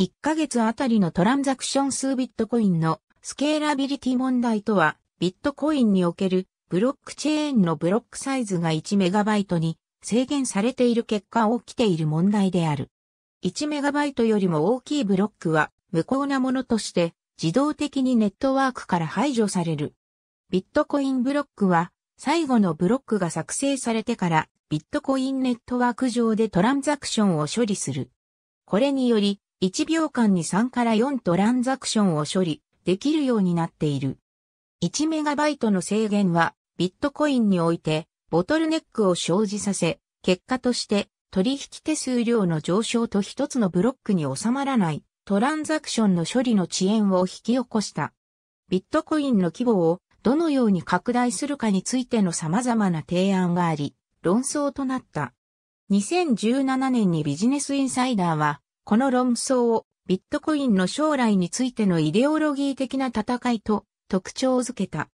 1ヶ月あたりのトランザクション数ビットコインのスケーラビリティ問題とは、ビットコインにおけるブロックチェーンのブロックサイズが1イトに制限されている結果起きている問題である。1イトよりも大きいブロックは無効なものとして自動的にネットワークから排除される。ビットコインブロックは最後のブロックが作成されてからビットコインネットワーク上でトランザクションを処理する。これにより1秒間に3から4トランザクションを処理できるようになっている。1メガバイトの制限はビットコインにおいてボトルネックを生じさせ、結果として取引手数料の上昇と一つのブロックに収まらないトランザクションの処理の遅延を引き起こした。ビットコインの規模をどのように拡大するかについての様々な提案があり、論争となった。2017年にビジネスインサイダーはこの論争をビットコインの将来についてのイデオロギー的な戦いと特徴づけた。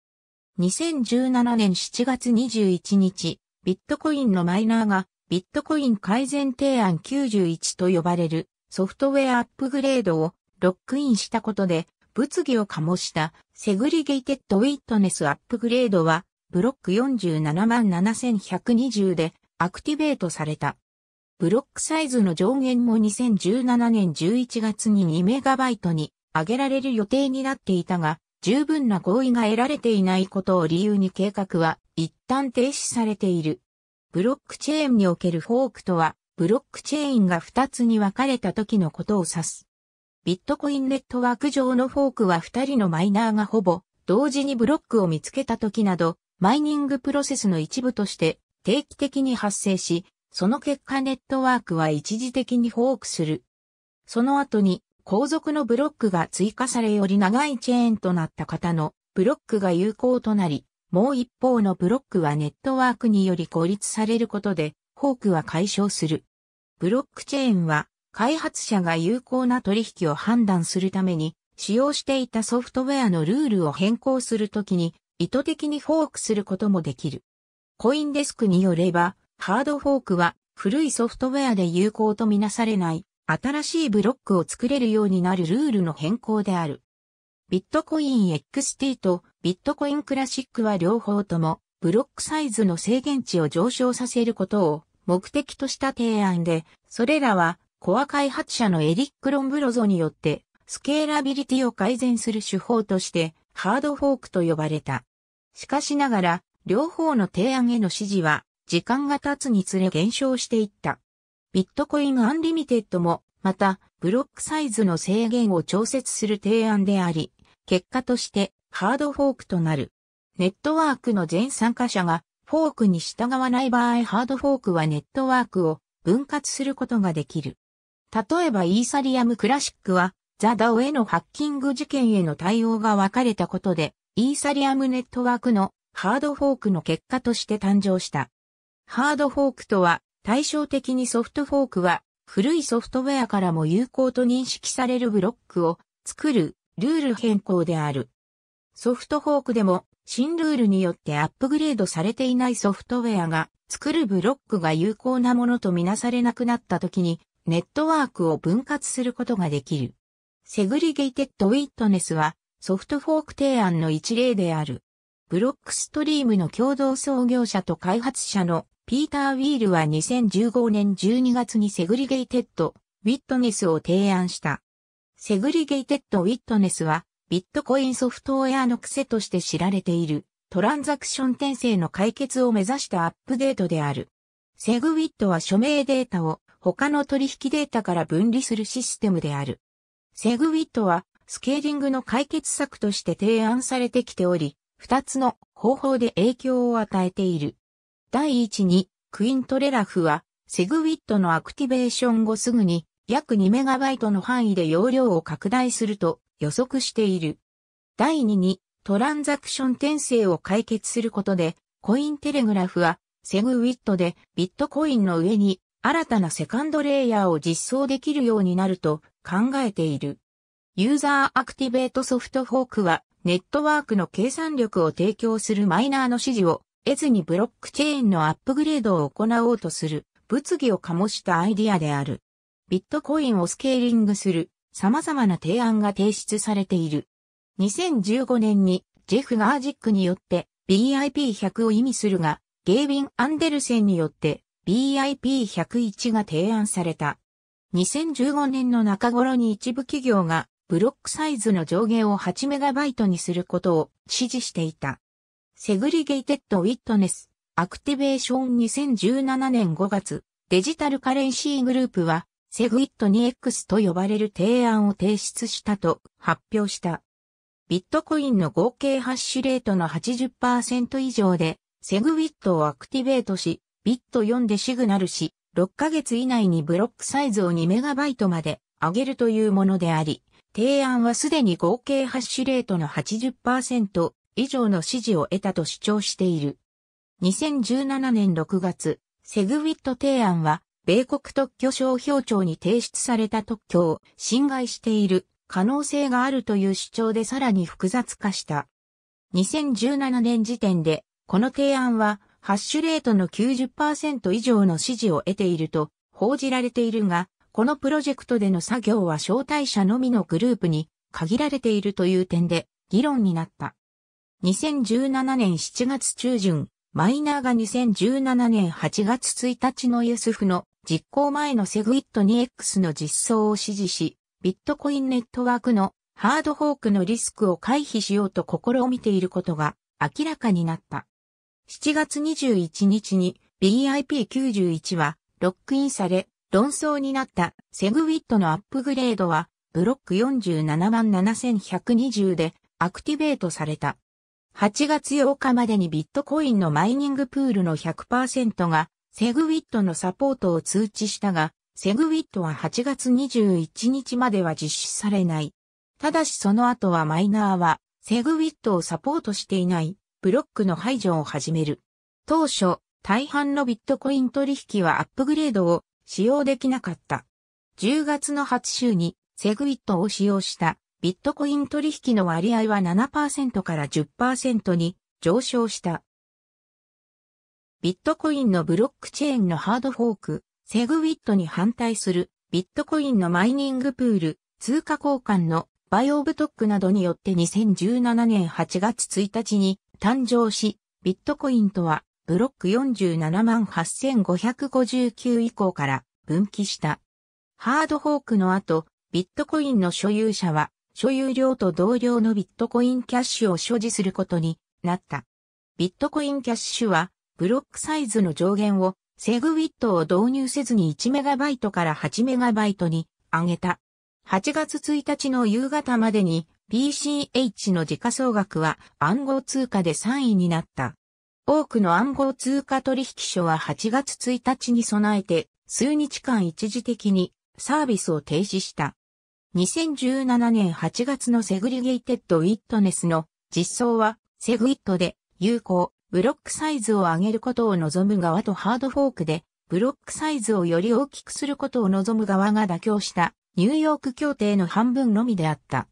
2017年7月21日、ビットコインのマイナーがビットコイン改善提案91と呼ばれるソフトウェアアップグレードをロックインしたことで物議を醸したセグリゲイテッドウィットネスアップグレードはブロック47万7120でアクティベートされた。ブロックサイズの上限も2017年11月に 2MB に上げられる予定になっていたが、十分な合意が得られていないことを理由に計画は一旦停止されている。ブロックチェーンにおけるフォークとは、ブロックチェーンが2つに分かれた時のことを指す。ビットコインネットワーク上のフォークは2人のマイナーがほぼ同時にブロックを見つけた時など、マイニングプロセスの一部として定期的に発生し、その結果ネットワークは一時的にフォークする。その後に後続のブロックが追加されより長いチェーンとなった方のブロックが有効となり、もう一方のブロックはネットワークにより孤立されることで、フォークは解消する。ブロックチェーンは開発者が有効な取引を判断するために使用していたソフトウェアのルールを変更するときに意図的にフォークすることもできる。コインデスクによればハードフォークは古いソフトウェアで有効とみなされない新しいブロックを作れるようになるルールの変更である。ビットコイン XT とビットコインクラシックは両方ともブロックサイズの制限値を上昇させることを目的とした提案で、それらはコア開発者のエリック・ロンブロゾによってスケーラビリティを改善する手法としてハードフォークと呼ばれた。しかしながら両方の提案への支持は時間が経つにつれ減少していった。ビットコインアンリミテッドも、また、ブロックサイズの制限を調節する提案であり、結果としてハードフォークとなる。ネットワークの全参加者がフォークに従わない場合ハードフォークはネットワークを分割することができる。例えばイーサリアムクラシックはザ・ダオへのハッキング事件への対応が分かれたことでイーサリアムネットワークのハードフォークの結果として誕生した。ハードフォークとは、対照的にソフトフォークは、古いソフトウェアからも有効と認識されるブロックを作るルール変更である。ソフトフォークでも新ルールによってアップグレードされていないソフトウェアが作るブロックが有効なものとみなされなくなった時にネットワークを分割することができる。セグリゲイテッドウィットネスはソフトフォーク提案の一例である。ブロックストリームの共同創業者と開発者のピーター・ウィールは2015年12月にセグリゲイテッド・ウィットネスを提案した。セグリゲイテッド・ウィットネスは、ビットコインソフトウェアの癖として知られている、トランザクション転生の解決を目指したアップデートである。セグウィットは署名データを他の取引データから分離するシステムである。セグウィットはスケーリングの解決策として提案されてきており、二つの方法で影響を与えている。第一に、クイントレラフは、セグウィットのアクティベーション後すぐに、約 2MB の範囲で容量を拡大すると予測している。第2に、トランザクション転生を解決することで、コインテレグラフは、セグウィットでビットコインの上に新たなセカンドレイヤーを実装できるようになると考えている。ユーザーアクティベートソフトフォークは、ネットワークの計算力を提供するマイナーの指示を得ずにブロックチェーンのアップグレードを行おうとする物議を醸したアイディアである。ビットコインをスケーリングする様々な提案が提出されている。2015年にジェフ・ガージックによって BIP100 を意味するが、ゲービン・アンデルセンによって BIP101 が提案された。2015年の中頃に一部企業がブロックサイズの上限を8イトにすることを指示していた。セグリゲイテッド・ウィットネス、アクティベーション2017年5月、デジタルカレンシーグループは、セグイット 2X と呼ばれる提案を提出したと発表した。ビットコインの合計ハッシュレートの80%以上で、セグウィットをアクティベートし、ビット4でシグナルし、6ヶ月以内にブロックサイズを2イトまで上げるというものであり、提案はすでに合計ハッシュレートの80%、以上の支持を得たと主張している。2017年6月、セグウィット提案は、米国特許商標庁に提出された特許を侵害している可能性があるという主張でさらに複雑化した。2017年時点で、この提案は、ハッシュレートの90%以上の支持を得ていると報じられているが、このプロジェクトでの作業は招待者のみのグループに限られているという点で議論になった。2017年7月中旬、マイナーが2017年8月1日の USF の実行前のセグイット 2X の実装を指示し、ビットコインネットワークのハードフォークのリスクを回避しようと試みていることが明らかになった。7月21日に BIP91 はロックインされ、論争になったセグウィットのアップグレードはブロック47万7120でアクティベートされた。8月8日までにビットコインのマイニングプールの100%がセグウィットのサポートを通知したが、セグウィットは8月21日までは実施されない。ただしその後はマイナーはセグウィットをサポートしていないブロックの排除を始める。当初、大半のビットコイン取引はアップグレードを使用できなかった。10月の初週にセグウィットを使用したビットコイン取引の割合は7%から10%に上昇した。ビットコインのブロックチェーンのハードフォーク、セグウィットに反対するビットコインのマイニングプール、通貨交換のバイオブトックなどによって2017年8月1日に誕生し、ビットコインとはブロック47万8559以降から分岐した。ハードフォークの後、ビットコインの所有者は所有量と同量のビットコインキャッシュを所持することになった。ビットコインキャッシュは、ブロックサイズの上限を、セグウィットを導入せずに 1MB から 8MB に上げた。8月1日の夕方までに BCH の時価総額は暗号通貨で3位になった。多くの暗号通貨取引所は8月1日に備えて数日間一時的にサービスを停止した。2017年8月のセグリゲイテッドウィットネスの実装は、セグイットで有効、ブロックサイズを上げることを望む側とハードフォークで、ブロックサイズをより大きくすることを望む側が妥協したニューヨーク協定の半分のみであった。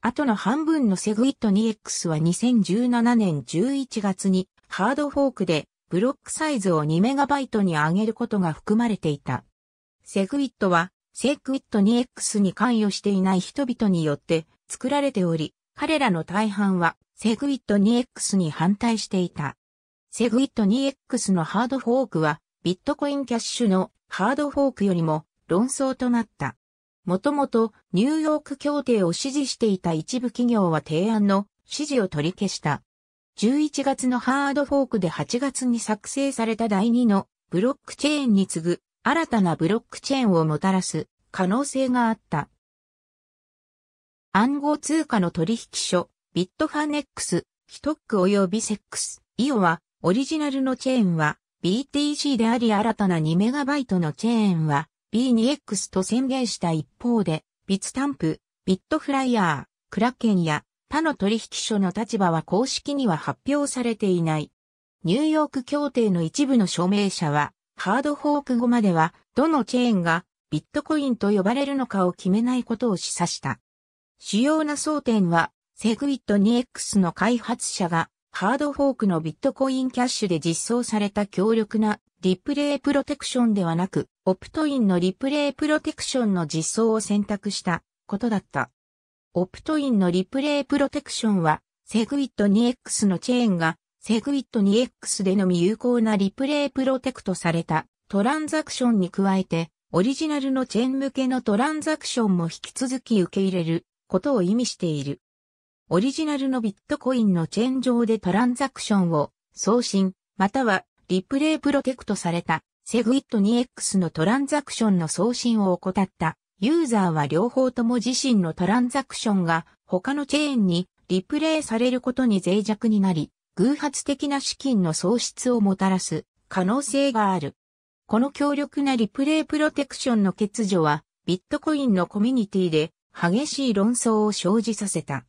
後の半分のセグイット 2X は2017年11月にハードフォークでブロックサイズを 2MB に上げることが含まれていた。セグイットはセグクウィット 2X に関与していない人々によって作られており、彼らの大半はセグウィット 2X に反対していた。セグウィット 2X のハードフォークはビットコインキャッシュのハードフォークよりも論争となった。もともとニューヨーク協定を支持していた一部企業は提案の支持を取り消した。11月のハードフォークで8月に作成された第2のブロックチェーンに次ぐ新たなブロックチェーンをもたらす可能性があった。暗号通貨の取引所、ビットファネックス、ヒトック及びセックス、イオは、オリジナルのチェーンは BTC であり新たな 2MB のチェーンは B2X と宣言した一方で、ビッツタンプ、ビットフライヤー、クラケンや他の取引所の立場は公式には発表されていない。ニューヨーク協定の一部の署名者は、ハードフォーク後までは、どのチェーンがビットコインと呼ばれるのかを決めないことを示唆した。主要な争点は、セグウィット 2X の開発者が、ハードフォークのビットコインキャッシュで実装された強力なリプレイプロテクションではなく、オプトインのリプレイプロテクションの実装を選択したことだった。オプトインのリプレイプロテクションは、セグウィット 2X のチェーンがセグウィット 2X でのみ有効なリプレイプロテクトされたトランザクションに加えて、オリジナルのチェーン向けのトランザクションも引き続き受け入れることを意味している。オリジナルのビットコインのチェーン上でトランザクションを送信、またはリプレイプロテクトされたセグウィット 2X のトランザクションの送信を怠ったユーザーは両方とも自身のトランザクションが他のチェーンにリプレイされることに脆弱になり、偶発的な資金の喪失をもたらす可能性がある。この強力なリプレイプロテクションの欠如は、ビットコインのコミュニティで激しい論争を生じさせた。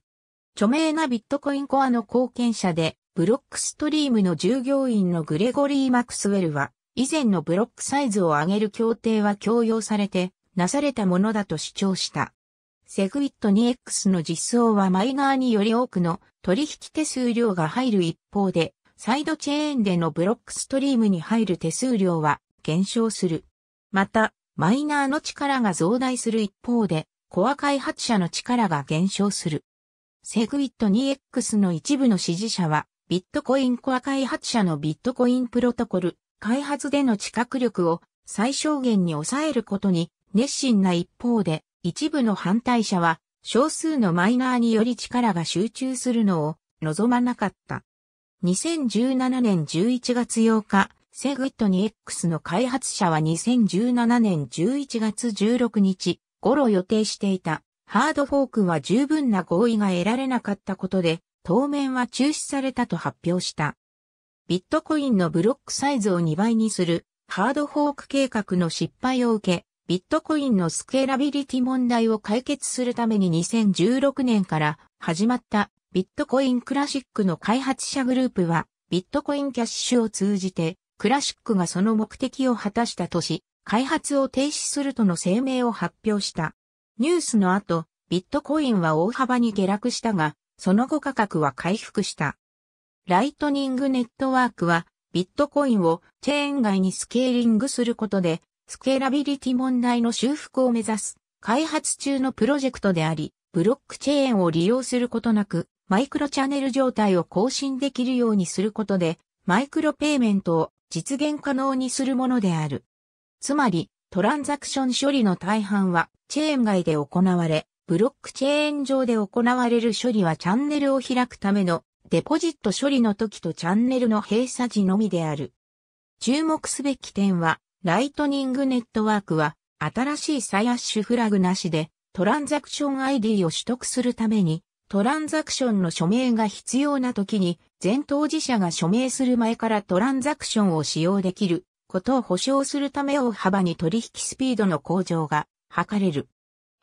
著名なビットコインコアの貢献者で、ブロックストリームの従業員のグレゴリー・マクスウェルは、以前のブロックサイズを上げる協定は強要されて、なされたものだと主張した。セグウィット 2X の実装はマイナーにより多くの取引手数料が入る一方で、サイドチェーンでのブロックストリームに入る手数料は減少する。また、マイナーの力が増大する一方で、コア開発者の力が減少する。セグウィット 2X の一部の支持者は、ビットコインコア開発者のビットコインプロトコル、開発での知覚力を最小限に抑えることに熱心な一方で、一部の反対者は少数のマイナーにより力が集中するのを望まなかった。2017年11月8日、セグットに X の開発者は2017年11月16日頃予定していたハードフォークは十分な合意が得られなかったことで当面は中止されたと発表した。ビットコインのブロックサイズを2倍にするハードフォーク計画の失敗を受け、ビットコインのスケーラビリティ問題を解決するために2016年から始まったビットコインクラシックの開発者グループはビットコインキャッシュを通じてクラシックがその目的を果たしたとし、開発を停止するとの声明を発表した。ニュースの後、ビットコインは大幅に下落したが、その後価格は回復した。ライトニングネットワークは、ビットコインをチェーン外にスケーリングすることで、スケーラビリティ問題の修復を目指す開発中のプロジェクトであり、ブロックチェーンを利用することなく、マイクロチャンネル状態を更新できるようにすることで、マイクロペイメントを実現可能にするものである。つまり、トランザクション処理の大半は、チェーン外で行われ、ブロックチェーン上で行われる処理はチャンネルを開くためのデポジット処理の時とチャンネルの閉鎖時のみである。注目すべき点は、ライトニングネットワークは、新しいサイアッシュフラグなしで、トランザクション ID を取得するために、トランザクションの署名が必要な時に、前当事者が署名する前からトランザクションを使用できることを保証するためを幅に取引スピードの向上が図れる。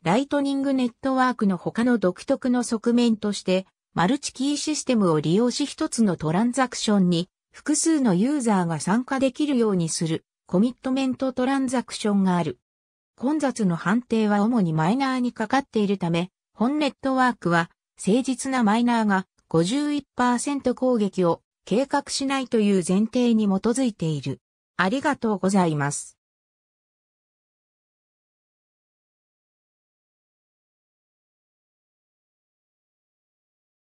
ライトニングネットワークの他の独特の側面として、マルチキーシステムを利用し一つのトランザクションに複数のユーザーが参加できるようにするコミットメントトランザクションがある。混雑の判定は主にマイナーにかかっているため、本ネットワークは誠実なマイナーが51%攻撃を計画しないという前提に基づいている。ありがとうございます。